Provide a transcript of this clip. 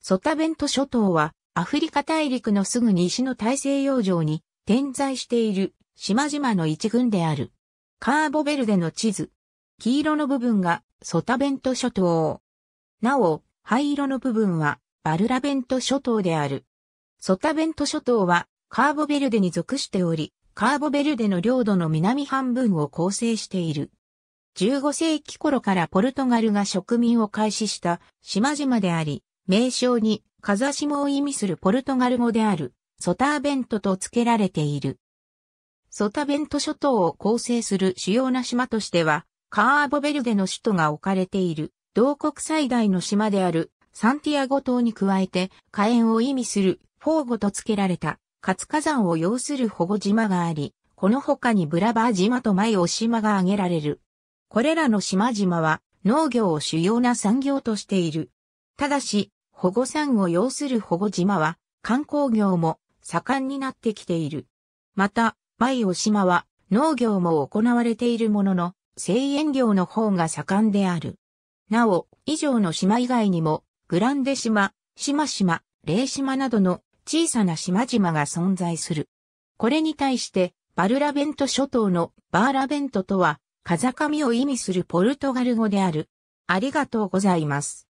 ソタベント諸島はアフリカ大陸のすぐ西の大西洋上に点在している島々の一群である。カーボベルデの地図。黄色の部分がソタベント諸島。なお、灰色の部分はバルラベント諸島である。ソタベント諸島はカーボベルデに属しており、カーボベルデの領土の南半分を構成している。15世紀頃からポルトガルが植民を開始した島々であり、名称に、風下を意味するポルトガル語である、ソターベントと付けられている。ソタベント諸島を構成する主要な島としては、カーボベルデの首都が置かれている、同国最大の島である、サンティアゴ島に加えて、火炎を意味する、フォーゴと付けられた、活火山を要する保護島があり、この他にブラバー島とマイオ島が挙げられる。これらの島々は、農業を主要な産業としている。ただし、保護産を要する保護島は観光業も盛んになってきている。また、舞尾島は農業も行われているものの、生塩業の方が盛んである。なお、以上の島以外にも、グランデ島、島島、霊島などの小さな島々が存在する。これに対して、バルラベント諸島のバーラベントとは、風上を意味するポルトガル語である。ありがとうございます。